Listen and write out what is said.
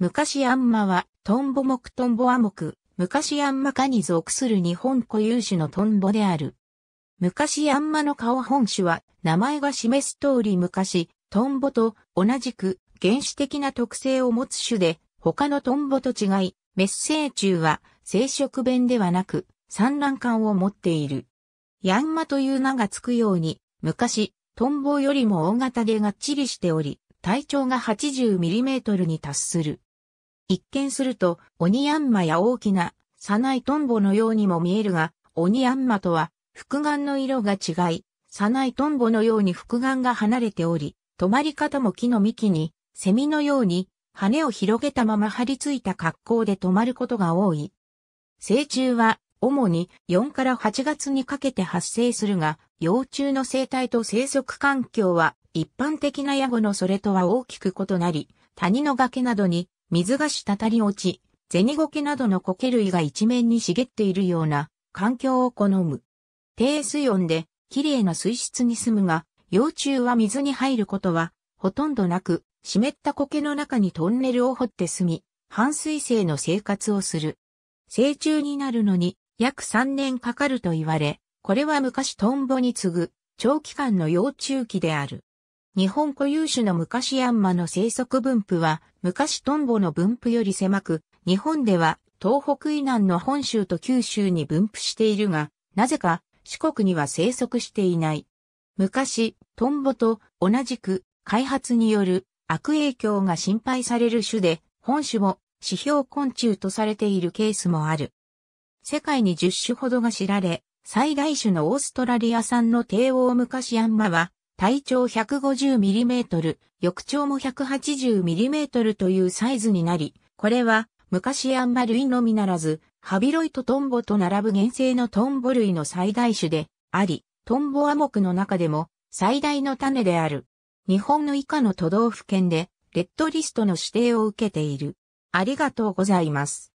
昔あんまは、トンボ目トンボア目、昔あんま科に属する日本固有種のトンボである。昔あんまの顔本種は、名前が示す通り昔、トンボと同じく原始的な特性を持つ種で、他のトンボと違い、メッセー虫は生殖弁ではなく産卵管を持っている。ヤンマという名がつくように、昔、トンボよりも大型でがっちりしており、体長が8 0トルに達する。一見すると、オニヤンマや大きな、サナイトンボのようにも見えるが、オニヤンマとは、複眼の色が違い、サナイトンボのように複眼が離れており、止まり方も木の幹に、セミのように、羽を広げたまま張り付いた格好で止まることが多い。成虫は、主に4から8月にかけて発生するが、幼虫の生態と生息環境は一般的なヤゴのそれとは大きく異なり、谷の崖などに水が滴り落ち、銭苔などの苔類が一面に茂っているような環境を好む。低水温で綺麗な水質に住むが、幼虫は水に入ることはほとんどなく、湿った苔の中にトンネルを掘って住み、半水性の生活をする。成虫になるのに約3年かかると言われ、これは昔トンボに次ぐ長期間の幼虫期である。日本固有種の昔ヤンマの生息分布は、昔トンボの分布より狭く、日本では東北以南の本州と九州に分布しているが、なぜか四国には生息していない。昔、トンボと同じく開発による悪影響が心配される種で、本種も指標昆虫とされているケースもある。世界に10種ほどが知られ、最大種のオーストラリア産の帝王昔ヤンマは、体長 150mm、翼長も 180mm というサイズになり、これは昔アンマ類のみならず、ハビロイトトンボと並ぶ原生のトンボ類の最大種であり、トンボア目の中でも最大の種である。日本の以下の都道府県でレッドリストの指定を受けている。ありがとうございます。